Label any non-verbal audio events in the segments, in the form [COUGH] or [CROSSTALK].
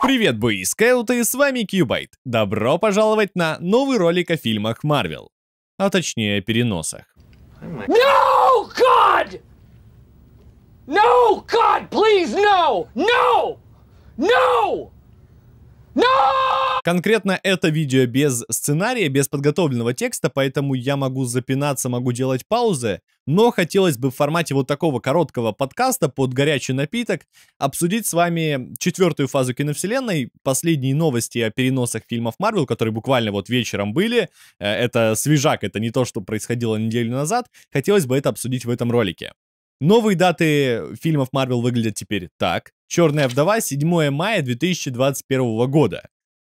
Привет, бои скауты, с вами Кьюбайт. Добро пожаловать на новый ролик о фильмах Марвел. А точнее, переносах. No, God! No, God, please, no! No! No! No! Конкретно это видео без сценария, без подготовленного текста, поэтому я могу запинаться, могу делать паузы, но хотелось бы в формате вот такого короткого подкаста под горячий напиток обсудить с вами четвертую фазу киновселенной, последние новости о переносах фильмов Марвел, которые буквально вот вечером были. Э, это свежак, это не то, что происходило неделю назад. Хотелось бы это обсудить в этом ролике. Новые даты фильмов Марвел выглядят теперь так. «Черная вдова» 7 мая 2021 года.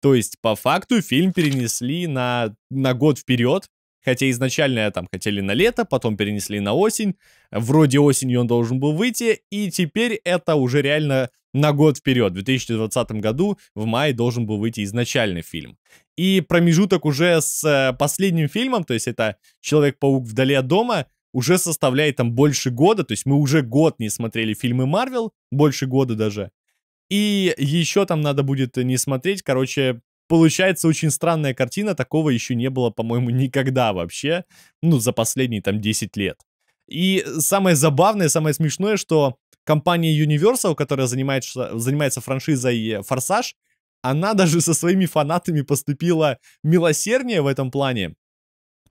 То есть, по факту, фильм перенесли на, на год вперед, хотя изначально там хотели на лето, потом перенесли на осень, вроде осенью он должен был выйти, и теперь это уже реально на год вперед. В 2020 году в мае должен был выйти изначальный фильм. И промежуток уже с э, последним фильмом, то есть это «Человек-паук вдали от дома», уже составляет там больше года, то есть мы уже год не смотрели фильмы Марвел, больше года даже. И еще там надо будет не смотреть, короче, получается очень странная картина, такого еще не было, по-моему, никогда вообще, ну, за последние там 10 лет. И самое забавное, самое смешное, что компания Universal, которая занимается, занимается франшизой э, «Форсаж», она даже со своими фанатами поступила милосерднее в этом плане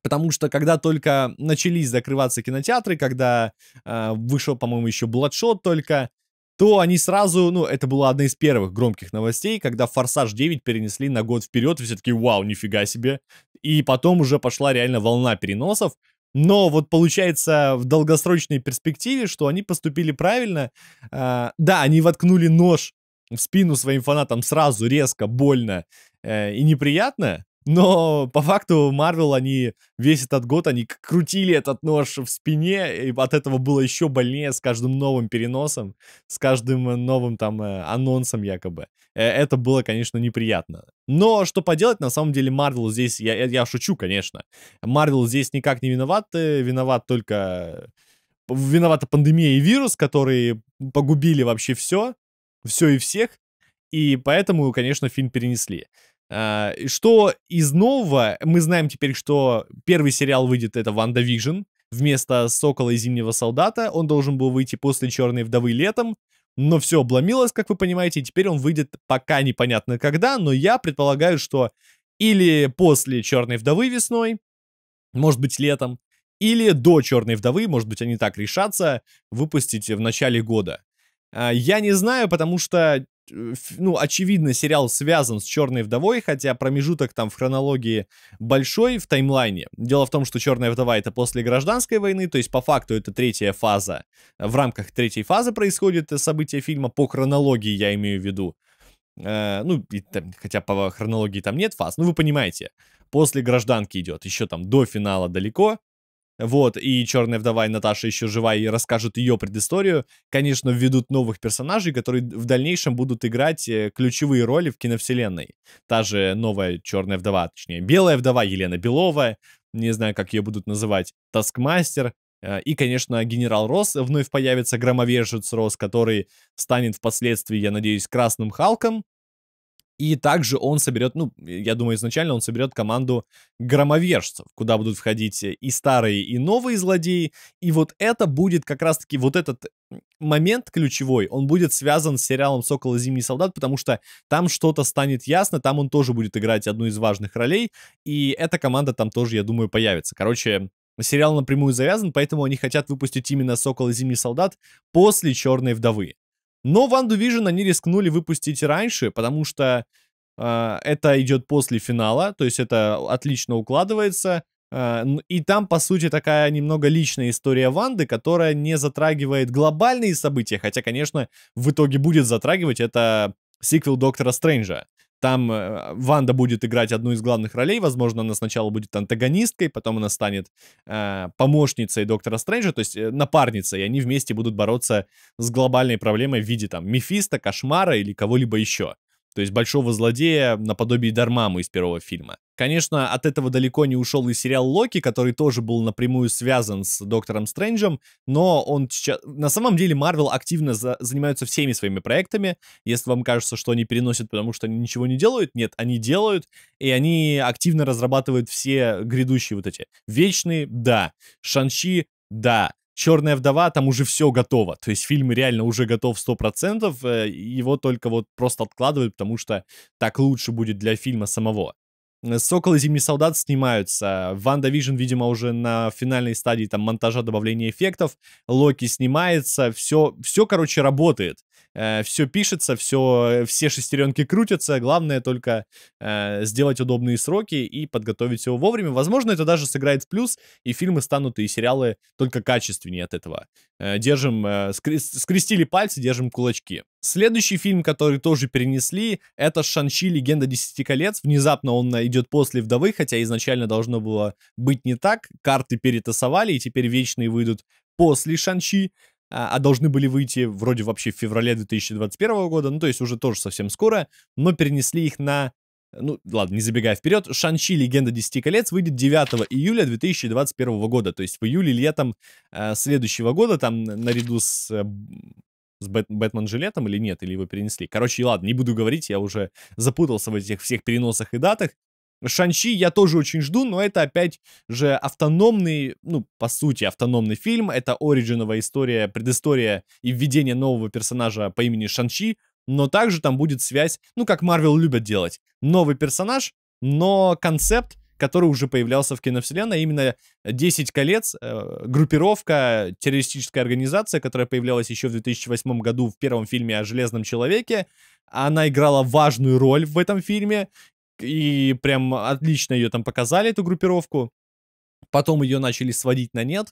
потому что когда только начались закрываться кинотеатры, когда э, вышел, по-моему, еще Бладшот только, то они сразу, ну, это была одна из первых громких новостей, когда «Форсаж 9» перенесли на год вперед, все таки вау, нифига себе. И потом уже пошла реально волна переносов, но вот получается в долгосрочной перспективе, что они поступили правильно. Э, да, они воткнули нож в спину своим фанатам сразу резко, больно э, и неприятно, но по факту Марвел, они весь этот год, они крутили этот нож в спине, и от этого было еще больнее с каждым новым переносом, с каждым э, новым там э, анонсом якобы. Э, это было, конечно, неприятно. Но что поделать, на самом деле Марвел здесь, я, я шучу, конечно, Марвел здесь никак не виноват, виноват только... Виновата пандемия и вирус, которые погубили вообще все, все и всех, и поэтому, конечно, фильм перенесли. А, и что из нового? Мы знаем теперь, что первый сериал выйдет, это «Ванда Вижн», вместо «Сокола и Зимнего солдата». Он должен был выйти после «Черной вдовы» летом, но все обломилось, как вы понимаете, и теперь он выйдет пока непонятно когда, но я предполагаю, что или после «Черной вдовы» весной, может быть, летом, или до «Черной вдовы», может быть, они так решатся, выпустить в начале года. А, я не знаю, потому что Э, ну, очевидно, сериал связан с Черной вдовой, хотя промежуток там в хронологии большой в таймлайне. Дело в том, что Черная вдова это после гражданской войны, то есть по факту это третья фаза. В рамках третьей фазы происходит э, событие фильма по хронологии, я имею в виду. Э, ну, и, там, хотя по хронологии там нет фаз, ну вы понимаете. После гражданки идет, еще там до финала далеко. Вот, и Черная вдова и Наташа еще жива и расскажут ее предысторию. Конечно, введут новых персонажей, которые в дальнейшем будут играть э, ключевые роли в киновселенной. Та же новая Черная вдова, точнее, Белая вдова Елена Белова, не знаю, как ее будут называть, Таскмастер, э, и, конечно, генерал Рос вновь появится, громовержец Рос, который станет впоследствии, я надеюсь, Красным Халком, и также он соберет, ну, я думаю, изначально он соберет команду громовержцев, куда будут входить и старые, и новые злодеи. И вот это будет как раз-таки вот этот момент ключевой, он будет связан с сериалом «Сокол и Зимний солдат», потому что там что-то станет ясно, там он тоже будет играть одну из важных ролей, и эта команда там тоже, я думаю, появится. Короче, сериал напрямую завязан, поэтому они хотят выпустить именно «Сокол и Зимний солдат» после «Черной вдовы». Но Ванду Вижн они рискнули выпустить раньше, потому что э, это идет после финала, то есть это отлично укладывается. Э, и там, по сути, такая немного личная история Ванды, которая не затрагивает глобальные события, хотя, конечно, в итоге будет затрагивать это сиквел Доктора Стрэнджа. Там э, Ванда будет играть одну из главных ролей. Возможно, она сначала будет антагонисткой, потом она станет э, помощницей доктора Стрэнджа, то есть э, напарницей, и они вместе будут бороться с глобальной проблемой в виде там Мефиста, Кошмара или кого-либо еще. То есть большого злодея наподобие Дармаму из первого фильма. Конечно, от этого далеко не ушел и сериал Локи, который тоже был напрямую связан с Доктором Стрэнджем, но он сейчас... На самом деле Марвел активно за... занимаются всеми своими проектами. Если вам кажется, что они переносят, потому что они ничего не делают, нет, они делают, и они активно разрабатывают все грядущие вот эти. Вечные, да. Шанчи, да. Черная вдова, там уже все готово. То есть фильм реально уже готов 100%, э, его только вот просто откладывают, потому что так лучше будет для фильма самого. Э, Сокол и Зимний Солдат снимаются. Ванда Вижн, видимо, уже на финальной стадии там монтажа добавления эффектов. Локи снимается. Все, все короче, работает. Э, все пишется, все, э, все шестеренки крутятся. Главное только э, сделать удобные сроки и подготовить его вовремя. Возможно, это даже сыграет в плюс, и фильмы станут, и сериалы только качественнее от этого. Э, держим, э, скрестили пальцы, держим кулачки. Следующий фильм, который тоже перенесли, это «Шанчи. Легенда Десяти колец». Внезапно он э, идет после «Вдовы», хотя изначально должно было быть не так. Карты перетасовали, и теперь «Вечные» выйдут после «Шанчи» а, а должны были выйти вроде вообще в феврале 2021 года, ну то есть уже тоже совсем скоро, но перенесли их на ну, ладно, не забегая вперед, Шанчи Легенда Десяти Колец выйдет 9 июля 2021 года, то есть в июле-летом э, следующего года, там наряду с э, с Бэт Бэтмен-жилетом или нет, или его перенесли. Короче, ладно, не буду говорить, я уже запутался в этих всех переносах и датах. Шанчи я тоже очень жду, но это опять же автономный, ну, по сути, автономный фильм. Это оригиновая история, предыстория и введение нового персонажа по имени Шанчи. Но также там будет связь, ну, как Марвел любят делать. Новый персонаж, но концепт который уже появлялся в киновселенной. Именно «10 колец», э, группировка, террористическая организация, которая появлялась еще в 2008 году в первом фильме о «Железном человеке», она играла важную роль в этом фильме, и прям отлично ее там показали, эту группировку. Потом ее начали сводить на нет,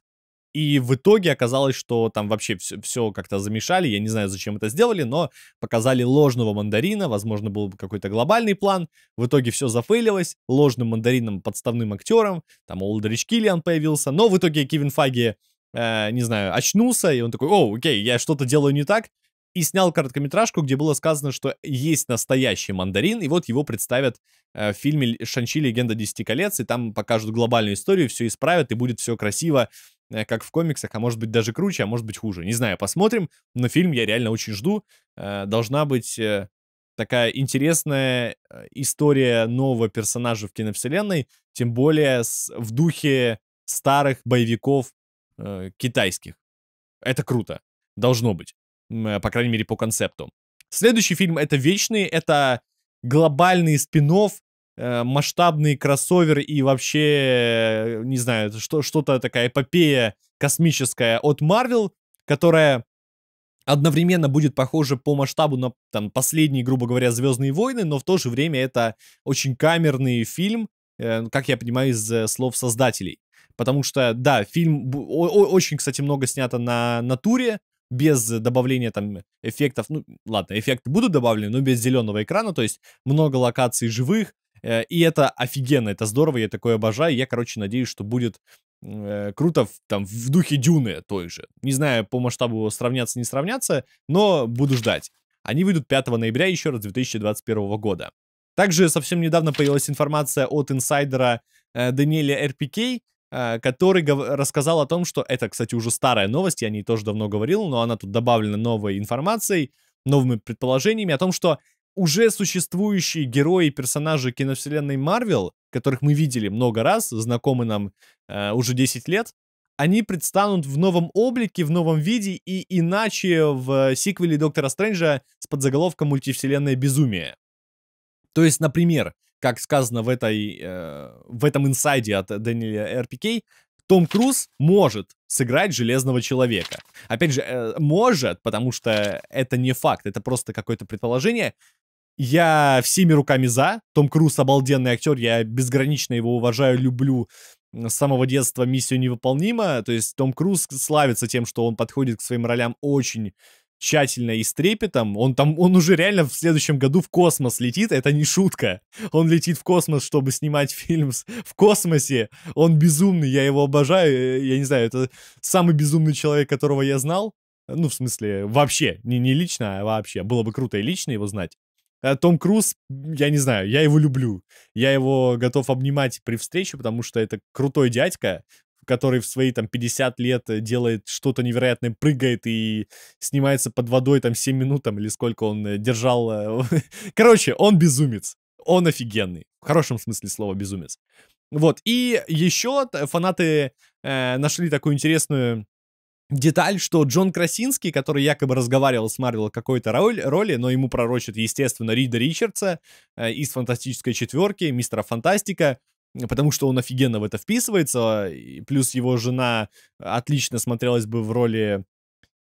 и в итоге оказалось, что там вообще все, все как-то замешали, я не знаю, зачем это сделали, но показали ложного мандарина, возможно, был какой-то глобальный план, в итоге все зафейлилось, ложным мандарином, подставным актером, там Олдрич Киллиан появился, но в итоге Кевин Фаги, э, не знаю, очнулся, и он такой, о, окей, я что-то делаю не так, и снял короткометражку, где было сказано, что есть настоящий мандарин, и вот его представят э, в фильме «Шанчи. Легенда Десяти колец», и там покажут глобальную историю, все исправят, и будет все красиво, Э, как в комиксах, а может быть даже круче, а может быть хуже. Не знаю, посмотрим, но фильм я реально очень жду. Э, должна быть э, такая интересная история нового персонажа в киновселенной, тем более в духе старых боевиков китайских. Это круто. Должно быть. По крайней мере, по концепту. Следующий фильм — это «Вечный». Это глобальный спин Э, масштабный кроссовер и вообще, э, не знаю, что, что-то такая эпопея космическая от Marvel, которая одновременно будет похожа по масштабу на там, последние, грубо говоря, «Звездные войны», но в то же время это очень камерный фильм, э, ну, как я понимаю, из слов создателей. Потому что, да, фильм очень, кстати, много снято на натуре, без добавления там эффектов, ну ладно, эффекты будут добавлены, но без зеленого экрана, то есть много локаций живых, Э, и это офигенно, это здорово, я такое обожаю. Я, короче, надеюсь, что будет э, круто в, там в духе Дюны той же. Не знаю, по масштабу сравняться, не сравняться, но буду ждать. Они выйдут 5 ноября еще раз 2021 года. Также совсем недавно появилась информация от инсайдера э, Даниэля РПК, э, который рассказал о том, что это, кстати, уже старая новость, я о ней тоже давно говорил, но она тут добавлена новой информацией, новыми предположениями о том, что уже существующие герои и персонажи киновселенной Марвел, которых мы видели много раз, знакомы нам э, уже 10 лет, они предстанут в новом облике, в новом виде и иначе в э, сиквеле Доктора Стрэнджа с подзаголовком «Мультивселенная безумие». То есть, например, как сказано в, этой, э, в этом инсайде от Дэниеля РПК, Том Круз может сыграть Железного Человека. Опять же, э, может, потому что это не факт, это просто какое-то предположение. Я всеми руками за. Том Круз обалденный актер, я безгранично его уважаю, люблю. С самого детства миссию невыполнима. То есть Том Круз славится тем, что он подходит к своим ролям очень тщательно и с трепетом. Он там, он уже реально в следующем году в космос летит, это не шутка. Он летит в космос, чтобы снимать [LAUGHS] фильм в космосе. Он безумный, я его обожаю. Э, я не знаю, это самый безумный человек, которого я знал. Ну, в смысле, вообще, не, не лично, а вообще. Было бы круто и лично его знать. Э, Том Круз, я не знаю, я его люблю. Я его готов обнимать при встрече, потому что это крутой дядька, который в свои там 50 лет э, делает что-то невероятное, прыгает и снимается под водой там 7 минут там, или сколько он э, держал. [LAUGHS] Короче, он безумец. Он офигенный. В хорошем смысле слова безумец. Вот, и еще фанаты э, нашли такую интересную деталь, что Джон Красинский, который якобы разговаривал с Марвел о какой-то роли, роли, но ему пророчат, естественно, Рида Ричардса э, из «Фантастической четверки», «Мистера Фантастика», потому что он офигенно в это вписывается, плюс его жена отлично смотрелась бы в роли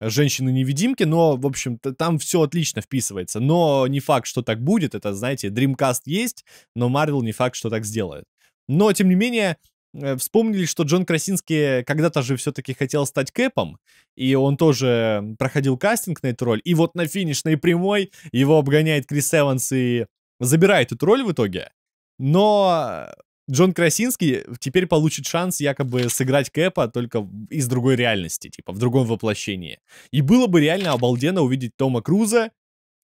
женщины-невидимки, но, в общем там все отлично вписывается. Но не факт, что так будет, это, знаете, Dreamcast есть, но Марвел не факт, что так сделает. Но, тем не менее, Э, вспомнили, что Джон Красинский когда-то же все-таки хотел стать Кэпом, и он тоже проходил кастинг на эту роль, и вот на финишной прямой его обгоняет Крис Эванс и забирает эту роль в итоге. Но Джон Красинский теперь получит шанс якобы сыграть Кэпа только из другой реальности, типа в другом воплощении. И было бы реально обалденно увидеть Тома Круза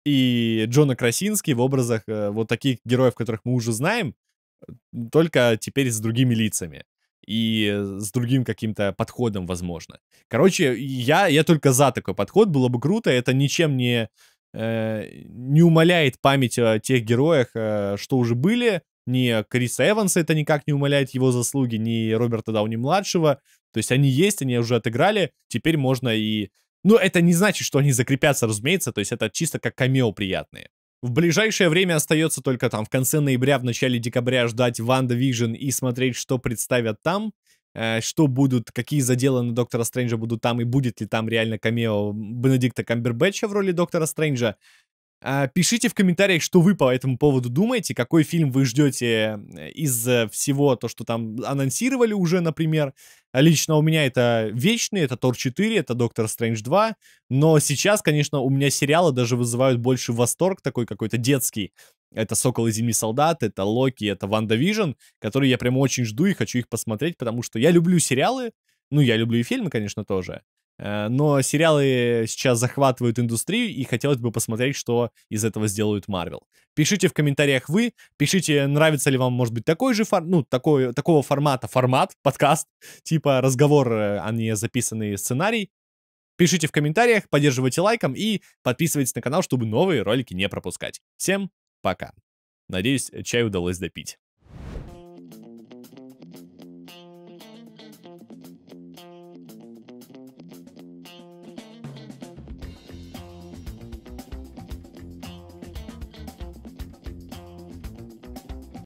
и Джона Красински в образах э, вот таких героев, которых мы уже знаем, только теперь с другими лицами и э, с другим каким-то подходом, возможно. Короче, я, я только за такой подход, было бы круто, это ничем не, э, не умаляет память о тех героях, э, что уже были, ни Криса Эванса это никак не умаляет его заслуги, ни Роберта Дауни-младшего, то есть они есть, они уже отыграли, теперь можно и... Ну, это не значит, что они закрепятся, разумеется, то есть это чисто как камео приятные. В ближайшее время остается только там в конце ноября, в начале декабря ждать Ванда Вижн и смотреть, что представят там, э, что будут, какие заделы на Доктора Стрэнджа будут там и будет ли там реально камео Бенедикта Камбербэтча в роли Доктора Стрэнджа. А, пишите в комментариях, что вы по этому поводу думаете, какой фильм вы ждете э, из э, всего то, что там анонсировали уже, например. А лично у меня это «Вечный», это «Тор 4», это «Доктор Стрэндж 2», но сейчас, конечно, у меня сериалы даже вызывают больше восторг, такой какой-то детский. Это «Сокол и Зимний солдат», это «Локи», это «Ванда Вижн», которые я прям очень жду и хочу их посмотреть, потому что я люблю сериалы, ну, я люблю и фильмы, конечно, тоже. Э, но сериалы сейчас захватывают индустрию, и хотелось бы посмотреть, что из этого сделают Марвел. Пишите в комментариях вы, пишите, нравится ли вам, может быть, такой же фор... ну, такой, такого формата, формат, [LAUGHS] подкаст, типа разговор, э, а не записанный сценарий. Пишите в комментариях, поддерживайте лайком и подписывайтесь на канал, чтобы новые ролики не пропускать. Всем пока. Надеюсь, чай удалось допить.